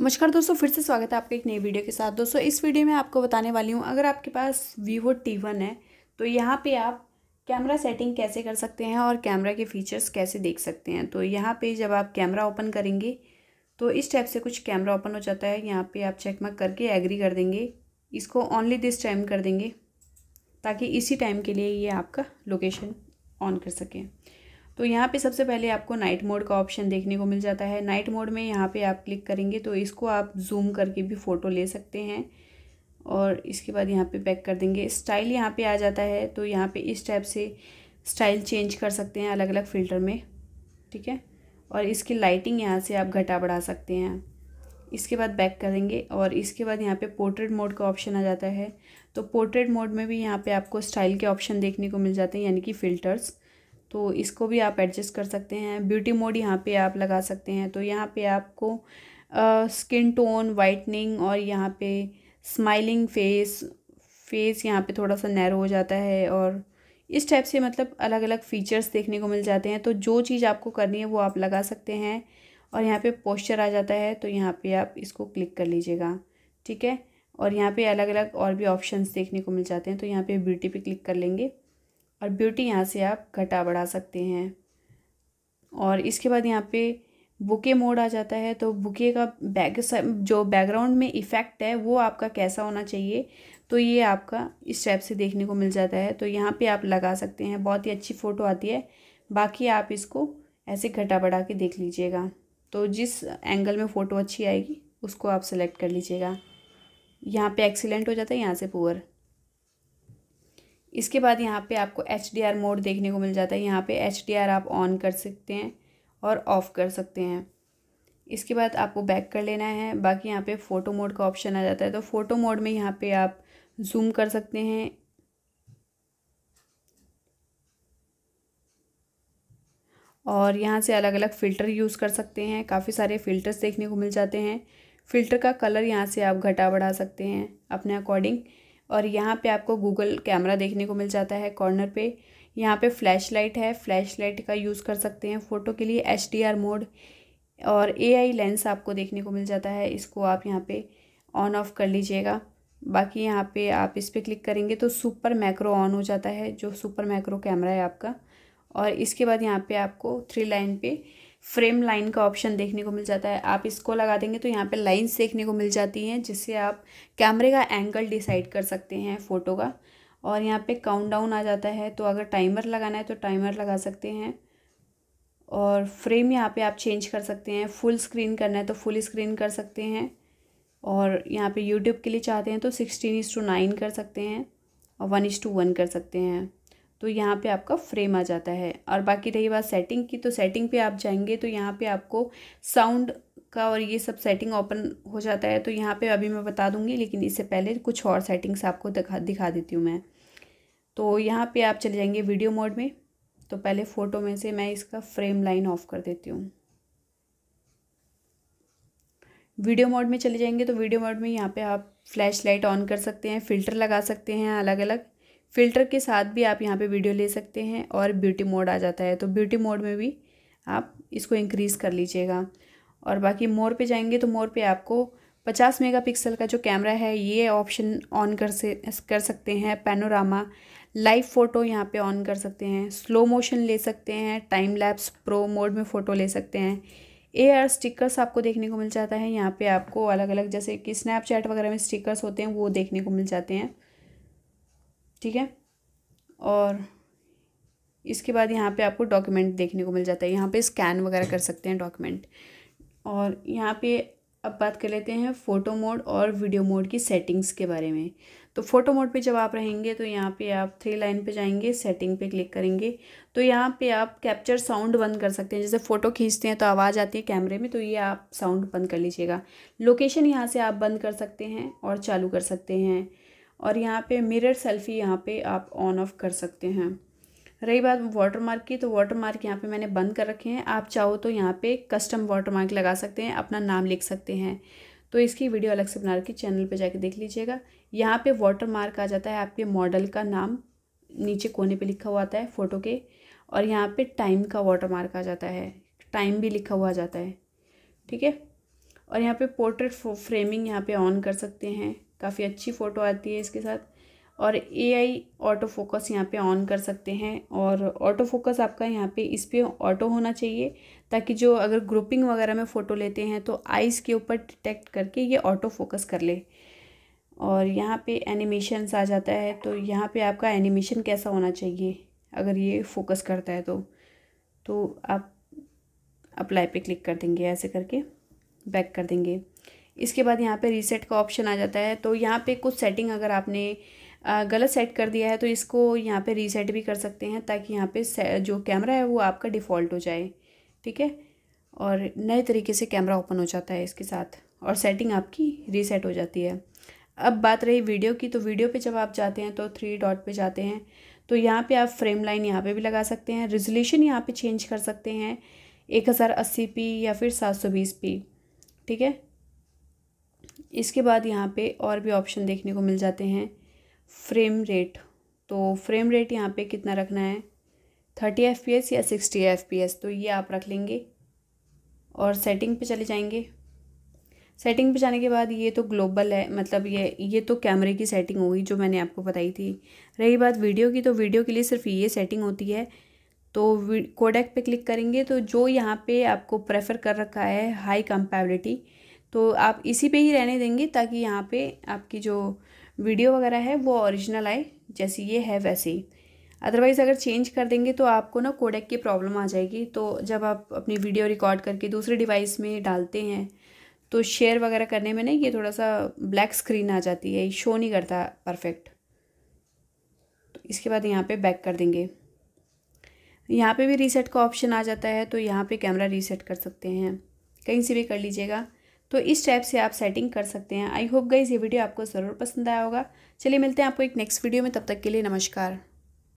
नमस्कार दोस्तों फिर से स्वागत है आपके एक नई वीडियो के साथ दोस्तों इस वीडियो में आपको बताने वाली हूँ अगर आपके पास वीवो टी वन है तो यहाँ पे आप कैमरा सेटिंग कैसे कर सकते हैं और कैमरा के फीचर्स कैसे देख सकते हैं तो यहाँ पे जब आप कैमरा ओपन करेंगे तो इस टाइप से कुछ कैमरा ओपन हो जाता है यहाँ पर आप चेक मक करके एग्री कर देंगे इसको ओनली दिस टाइम कर देंगे ताकि इसी टाइम के लिए ये आपका लोकेशन ऑन कर सकें तो यहाँ पे सबसे पहले आपको नाइट मोड का ऑप्शन देखने को मिल जाता है नाइट मोड में यहाँ पे आप क्लिक करेंगे तो इसको आप जूम करके भी फ़ोटो ले सकते हैं और इसके बाद यहाँ पे बैक कर देंगे स्टाइल यहाँ पे आ जाता है तो यहाँ पे इस टाइप से स्टाइल चेंज कर सकते हैं अलग अलग फ़िल्टर में ठीक है और इसकी लाइटिंग यहाँ से आप घटा बढ़ा सकते हैं इसके बाद बैक करेंगे और इसके बाद यहाँ पे पोर्ट्रेट मोड का ऑप्शन आ जाता है तो पोर्ट्रेट मोड में भी यहाँ पे आपको स्टाइल के ऑप्शन देखने को मिल जाते हैं यानी कि फ़िल्टर्स तो इसको भी आप एडजस्ट कर सकते हैं ब्यूटी मोड यहाँ पे आप लगा सकते हैं तो यहाँ पे आपको स्किन टोन वाइटनिंग और यहाँ पे स्माइलिंग फेस फेस यहाँ पे थोड़ा सा नैरो हो जाता है और इस टाइप से मतलब अलग अलग फ़ीचर्स देखने को मिल जाते हैं तो जो चीज़ आपको करनी है वो आप लगा सकते हैं और यहाँ पे पोस्चर आ जाता है तो यहाँ पे आप इसको क्लिक कर लीजिएगा ठीक है और यहाँ पे अलग अलग और भी ऑप्शंस देखने को मिल जाते हैं तो यहाँ पे ब्यूटी पे क्लिक कर लेंगे और ब्यूटी यहाँ से आप घटा बढ़ा सकते हैं और इसके बाद यहाँ पे बुके मोड आ जाता है तो बुके का बैक जो बैकग्राउंड में इफ़ेक्ट है वो आपका कैसा होना चाहिए तो ये आपका इस टाइप से देखने को मिल जाता है तो यहाँ पे आप लगा सकते हैं बहुत ही अच्छी फ़ोटो आती है बाकी आप इसको ऐसे घटा बढ़ा के देख लीजिएगा तो जिस एंगल में फ़ोटो अच्छी आएगी उसको आप सेलेक्ट कर लीजिएगा यहाँ पे एक्सीलेंट हो जाता है यहाँ से पुअर इसके बाद यहाँ पे आपको एच डी आर मोड देखने को मिल जाता है यहाँ पे एच डी आर आप ऑन कर सकते हैं और ऑफ़ कर सकते हैं इसके बाद आपको बैक कर लेना है बाकी यहाँ पे फ़ोटो मोड का ऑप्शन आ जाता है तो फ़ोटो मोड में यहाँ पे आप जूम कर सकते हैं और यहाँ से अलग अलग फ़िल्टर यूज़ कर सकते हैं काफ़ी सारे फ़िल्टर्स देखने को मिल जाते हैं फ़िल्टर का कलर यहाँ से आप घटा बढ़ा सकते हैं अपने अकॉर्डिंग और यहाँ पे आपको गूगल कैमरा देखने को मिल जाता है कॉर्नर पे यहाँ पे फ्लैश लाइट है फ्लैश लाइट का यूज़ कर सकते हैं फ़ोटो के लिए एच मोड और ए लेंस आपको देखने को मिल जाता है इसको आप यहाँ पर ऑन ऑफ कर लीजिएगा बाकी यहाँ पे आप इस पर क्लिक करेंगे तो सुपर मैक्रो ऑन हो जाता है जो सुपर मैक्रो कैमरा है आपका और इसके बाद यहाँ पे आपको थ्री लाइन पे फ्रेम लाइन का ऑप्शन देखने को मिल जाता है आप इसको लगा देंगे तो यहाँ पे लाइंस देखने को मिल जाती हैं जिससे आप कैमरे का एंगल डिसाइड कर सकते हैं फ़ोटो का और यहाँ पे काउंट डाउन आ जाता है तो अगर टाइमर लगाना है तो टाइमर लगा सकते हैं और फ्रेम यहाँ पे आप चेंज कर सकते हैं फुल स्क्रीन करना है तो फुल स्क्रीन कर सकते हैं और यहाँ पर यूट्यूब के लिए चाहते हैं तो सिक्सटीन टू नाइन कर सकते हैं और वन टू वन कर सकते हैं तो यहाँ पे आपका फ्रेम आ जाता है और बाकी रही बात सेटिंग की तो सेटिंग पे आप जाएंगे तो यहाँ पे आपको साउंड का और ये सब सेटिंग ओपन हो जाता है तो यहाँ पे अभी मैं बता दूँगी लेकिन इससे पहले कुछ और सेटिंग्स आपको दिखा दिखा देती हूँ मैं तो यहाँ पे आप चले जाएंगे वीडियो मोड में तो पहले फ़ोटो में से मैं इसका फ्रेम लाइन ऑफ कर देती हूँ वीडियो मोड में चले जाएंगे तो वीडियो मोड में यहाँ पे आप फ्लैश लाइट ऑन कर सकते हैं फ़िल्टर लगा सकते हैं अलग अलग फ़िल्टर के साथ भी आप यहाँ पे वीडियो ले सकते हैं और ब्यूटी मोड आ जाता है तो ब्यूटी मोड में भी आप इसको इंक्रीज़ कर लीजिएगा और बाकी मोर पे जाएंगे तो मोर पे आपको 50 मेगापिक्सल का जो कैमरा है ये ऑप्शन ऑन कर से कर सकते हैं पैनोरामा लाइव फ़ोटो यहाँ पे ऑन कर सकते हैं स्लो मोशन ले सकते हैं टाइम लैप्स प्रो मोड में फ़ोटो ले सकते हैं एयर स्टिकर्स आपको देखने को मिल जाता है यहाँ पर आपको अलग अलग जैसे कि स्नैपचैट वगैरह में स्टिकर्स होते हैं वो देखने को मिल जाते हैं ठीक है और इसके बाद यहाँ पे आपको डॉक्यूमेंट देखने को मिल जाता है यहाँ पे स्कैन वगैरह कर सकते हैं डॉक्यूमेंट और यहाँ पे अब बात कर लेते हैं फ़ोटो मोड और वीडियो मोड की सेटिंग्स के बारे में तो फ़ोटो मोड पे जब आप रहेंगे तो यहाँ पे आप थ्री लाइन पे जाएंगे सेटिंग पे क्लिक करेंगे तो यहाँ पे आप कैप्चर साउंड बंद कर सकते हैं जैसे फ़ोटो खींचते हैं तो आवाज़ आती है कैमरे में तो ये आप साउंड बंद कर लीजिएगा लोकेशन यहाँ से आप बंद कर सकते हैं और चालू कर सकते हैं और यहाँ पे मिरर सेल्फी यहाँ पे आप ऑन ऑफ कर सकते हैं रही बात वाटर मार्क की तो वाटर मार्क यहाँ पे मैंने बंद कर रखे हैं आप चाहो तो यहाँ पे कस्टम वाटर मार्क लगा सकते हैं अपना नाम लिख सकते हैं तो इसकी वीडियो अलग से बना रखी चैनल पे जाके देख लीजिएगा यहाँ पे वाटर मार्क आ जाता है आपके मॉडल का नाम नीचे कोने पे लिखा हुआ आता है फ़ोटो के और यहाँ पर टाइम का वाटर मार्क आ जाता है टाइम भी लिखा हुआ जाता है ठीक है और यहाँ पर पोर्ट्रेट फ्रेमिंग यहाँ पर ऑन कर सकते हैं काफ़ी अच्छी फ़ोटो आती है इसके साथ और ए आई ऑटो फोकस यहाँ पे ऑन कर सकते हैं और ऑटो फोकस आपका यहाँ पे इस पर ऑटो होना चाहिए ताकि जो अगर ग्रुपिंग वगैरह में फ़ोटो लेते हैं तो आइज़ के ऊपर डिटेक्ट करके ये ऑटो फोकस कर ले और यहाँ पे एनिमेशंस आ जाता है तो यहाँ पे आपका एनिमेशन कैसा होना चाहिए अगर ये फोकस करता है तो तो आप अप्लाई पर क्लिक कर देंगे ऐसे करके बैक कर देंगे इसके बाद यहाँ पे रीसेट का ऑप्शन आ जाता है तो यहाँ पे कुछ सेटिंग अगर आपने गलत सेट कर दिया है तो इसको यहाँ पे रीसेट भी कर सकते हैं ताकि यहाँ पे जो कैमरा है वो आपका डिफ़ॉल्ट हो जाए ठीक है और नए तरीके से कैमरा ओपन हो जाता है इसके साथ और सेटिंग आपकी रीसेट हो जाती है अब बात रही वीडियो की तो वीडियो पे जब आप जाते हैं तो थ्री डॉट पे जाते हैं तो यहाँ पर आप फ्रेम लाइन यहाँ पर भी लगा सकते हैं रिजोल्यूशन यहाँ पर चेंज कर सकते हैं एक हज़ार अस्सी पी या फिर सात सौ बीस पी ठीक है इसके बाद यहाँ पे और भी ऑप्शन देखने को मिल जाते हैं फ्रेम रेट तो फ्रेम रेट यहाँ पे कितना रखना है थर्टी एफ पी एस या सिक्सटी एफ पी एस तो ये आप रख लेंगे और सेटिंग पे चले जाएंगे सेटिंग पे जाने के बाद ये तो ग्लोबल है मतलब ये ये तो कैमरे की सेटिंग होगी जो मैंने आपको बताई थी रही बात वीडियो की तो वीडियो के लिए सिर्फ ये सेटिंग होती है तो कोडेक पे क्लिक करेंगे तो जो यहाँ पे आपको प्रेफर कर रखा है हाई कंपेबिलिटी तो आप इसी पे ही रहने देंगे ताकि यहाँ पे आपकी जो वीडियो वगैरह है वो ओरिजिनल आए जैसी ये है वैसे ही अदरवाइज़ अगर चेंज कर देंगे तो आपको ना कोडेक की प्रॉब्लम आ जाएगी तो जब आप अपनी वीडियो रिकॉर्ड करके दूसरे डिवाइस में डालते हैं तो शेयर वगैरह करने में ना ये थोड़ा सा ब्लैक स्क्रीन आ जाती है शो नहीं करता परफेक्ट तो इसके बाद यहाँ पर बैक कर देंगे यहाँ पे भी रीसेट का ऑप्शन आ जाता है तो यहाँ पे कैमरा रीसेट कर सकते हैं कहीं से भी कर लीजिएगा तो इस टाइप से आप सेटिंग कर सकते हैं आई होप गाइज ये वीडियो आपको ज़रूर पसंद आया होगा चलिए मिलते हैं आपको एक नेक्स्ट वीडियो में तब तक के लिए नमस्कार